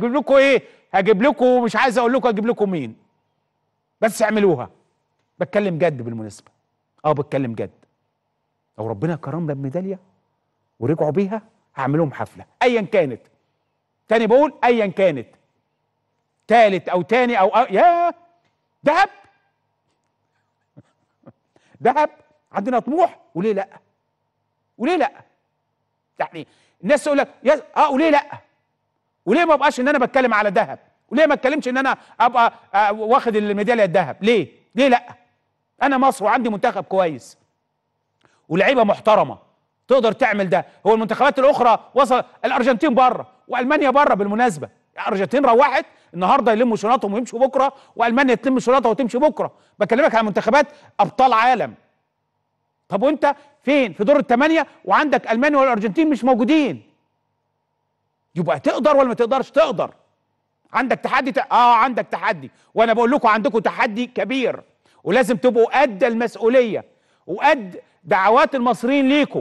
هجيب لكم ايه هجيب لكم مش عايز اقول لكم هجيب لكم مين بس اعملوها بتكلم جد بالمناسبه اه بتكلم جد لو ربنا كرمنا بميداليه ورجعوا بيها هعمل لهم حفله ايا كانت تاني بقول ايا كانت تالت او تاني او, يا دهب دهب عندنا طموح وليه لا وليه لا يعني الناس تقول لك اه وليه لا وليه ما ابقاش ان انا بتكلم على ذهب وليه ما اتكلمش ان انا ابقى آه، واخد الميداليه الذهب ليه ليه لا انا مصر وعندي منتخب كويس ولعيبه محترمه تقدر تعمل ده هو المنتخبات الاخرى وصل الارجنتين بره والمانيا بره بالمناسبه الارجنتين روحت النهارده يلموا شنطهم ويمشوا بكره والمانيا تلم شنطها وتمشي بكره بكلمك عن منتخبات ابطال عالم طب وانت فين في دور الثمانيه وعندك المانيا والارجنتين مش موجودين يبقى تقدر ولا ما تقدرش تقدر عندك تحدي ت... اه عندك تحدي وانا بقول لكم عندكم تحدي كبير ولازم تبقوا قد المسؤوليه وقد دعوات المصريين ليكم